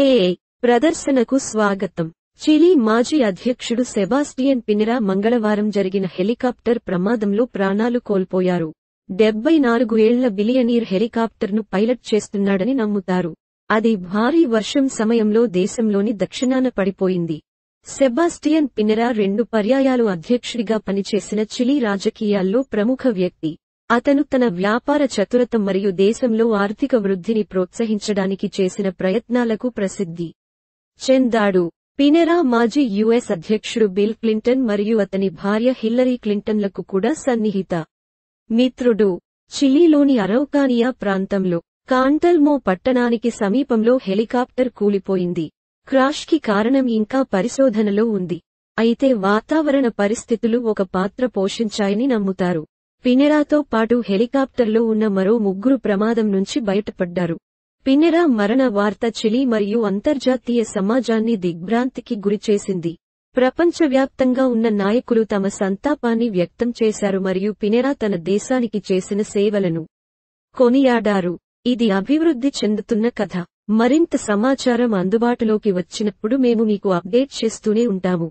హే ప్రదర్శనకు స్వాగతం చిలీ మాజీ అధ్యక్షుడు సెబాస్టియన్ పినిరా మంగళవారం జరిగిన హెలికాప్టర్ ప్రమాదంలో ప్రాణాలు కోల్పోయారు డెబ్బై నాలుగు ఏళ్ల బిలియనీర్ హెలికాప్టర్ను పైలట్ చేస్తున్నాడని నమ్ముతారు అది భారీ వర్షం సమయంలో దేశంలోని దక్షిణాన పడిపోయింది సెబాస్టియన్ పినెరా రెండు పర్యాయాలు అధ్యక్షుడిగా పనిచేసిన చిలీ రాజకీయాల్లో ప్రముఖ వ్యక్తి అతను తన వ్యాపార చతురత మరియు దేశంలో ఆర్థిక వృద్ధిని ప్రోత్సహించడానికి చేసిన ప్రయత్నాలకు ప్రసిద్ధి చెందాడు పినెరా మాజీ యుఎస్ అధ్యక్షుడు బిల్ క్లింటన్ మరియు అతని భార్య హిల్లరీ క్లింటన్లకు కూడా సన్నిహిత మిత్రుడు చిలీలోని అరౌకానియా ప్రాంతంలో కాంటల్మో పట్టణానికి సమీపంలో హెలికాప్టర్ కూలిపోయింది క్రాష్కి కారణం ఇంకా పరిశోధనలో ఉంది అయితే వాతావరణ పరిస్థితులు ఒక పాత్ర పోషించాయని నమ్ముతారు పినెరాతో పాటు హెలికాప్టర్లో ఉన్న మరో ముగ్గురు ప్రమాదం నుంచి బయటపడ్డారు పినెరా మరణ వార్త చిలీ మరియు అంతర్జాతీయ సమాజాన్ని దిగ్భ్రాంతికి గురిచేసింది ప్రపంచవ్యాప్తంగా ఉన్న నాయకులు తమ సంతాపాన్ని వ్యక్తం చేశారు మరియు పినెరా తన దేశానికి చేసిన సేవలను కొనియాడారు ఇది అభివృద్ధి చెందుతున్న కథ మరింత సమాచారం అందుబాటులోకి వచ్చినప్పుడు మేము మీకు అప్డేట్ చేస్తూనే ఉంటాము